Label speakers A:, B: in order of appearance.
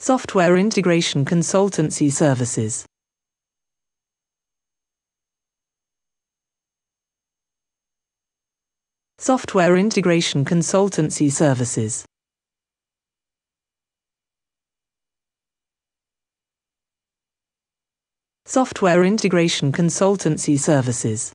A: Software Integration Consultancy Services. Software Integration Consultancy Services. Software Integration Consultancy Services.